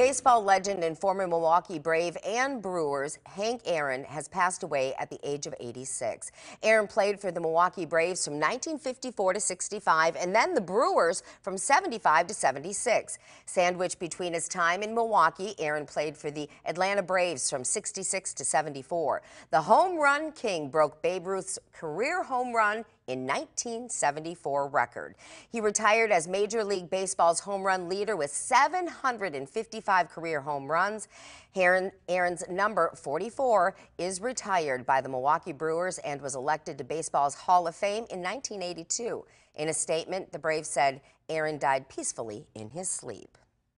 Baseball legend and former Milwaukee Brave and Brewers Hank Aaron has passed away at the age of 86. Aaron played for the Milwaukee Braves from 1954 to 65 and then the Brewers from 75 to 76. Sandwiched between his time in Milwaukee, Aaron played for the Atlanta Braves from 66 to 74. The home run king broke Babe Ruth's career home run in 1974 record. He retired as Major League Baseball's home run leader with 755 25 career home runs. Aaron, Aaron's number 44 is retired by the Milwaukee Brewers and was elected to baseball's Hall of Fame in 1982. In a statement, the Braves said Aaron died peacefully in his sleep.